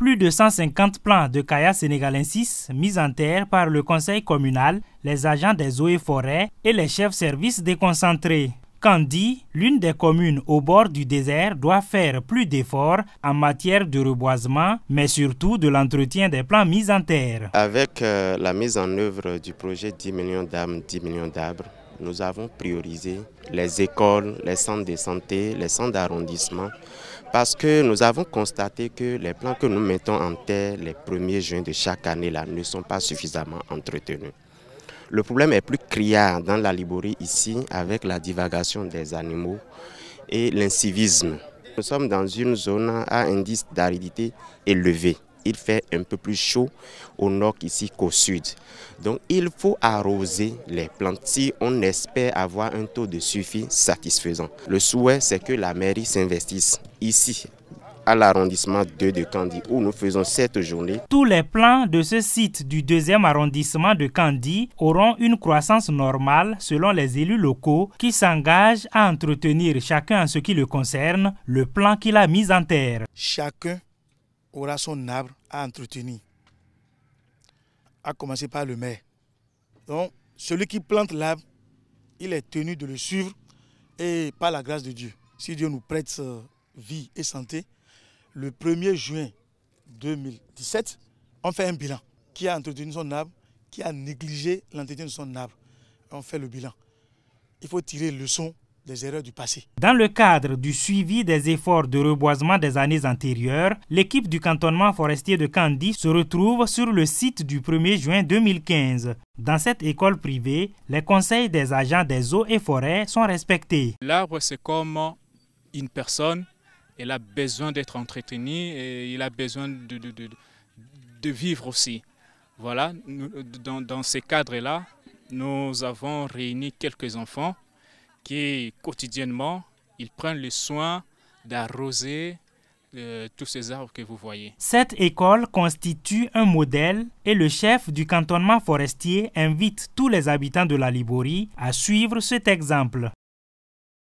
Plus de 150 plans de Kaya sénégalensis mis en terre par le conseil communal, les agents des eaux et forêts et les chefs services déconcentrés. Candy, l'une des communes au bord du désert, doit faire plus d'efforts en matière de reboisement, mais surtout de l'entretien des plans mis en terre. Avec euh, la mise en œuvre du projet 10 millions d'âmes, 10 millions d'arbres, nous avons priorisé les écoles, les centres de santé, les centres d'arrondissement, parce que nous avons constaté que les plans que nous mettons en terre les 1er juin de chaque année là, ne sont pas suffisamment entretenus. Le problème est plus criard dans la Liborie ici avec la divagation des animaux et l'incivisme. Nous sommes dans une zone à indice d'aridité élevé il fait un peu plus chaud au nord ici qu'au sud. Donc il faut arroser les plantes si on espère avoir un taux de suffit satisfaisant. Le souhait, c'est que la mairie s'investisse ici à l'arrondissement 2 de Candy où nous faisons cette journée. Tous les plans de ce site du deuxième arrondissement de Candy auront une croissance normale selon les élus locaux qui s'engagent à entretenir chacun en ce qui le concerne le plan qu'il a mis en terre. Chacun aura son arbre à entretenir, à commencer par le maire. Donc, celui qui plante l'arbre, il est tenu de le suivre et par la grâce de Dieu. Si Dieu nous prête vie et santé, le 1er juin 2017, on fait un bilan. Qui a entretenu son arbre, qui a négligé l'entretien de son arbre. On fait le bilan. Il faut tirer leçon erreurs du passé. Dans le cadre du suivi des efforts de reboisement des années antérieures, l'équipe du cantonnement forestier de Candy se retrouve sur le site du 1er juin 2015. Dans cette école privée, les conseils des agents des eaux et forêts sont respectés. L'arbre, c'est comme une personne, elle a besoin d'être entretenue et il a besoin de, de, vivre aussi. Voilà, dans, dans ces cadres-là, nous avons réuni quelques enfants qui quotidiennement, ils prennent le soin d'arroser euh, tous ces arbres que vous voyez. Cette école constitue un modèle et le chef du cantonnement forestier invite tous les habitants de la Liborie à suivre cet exemple.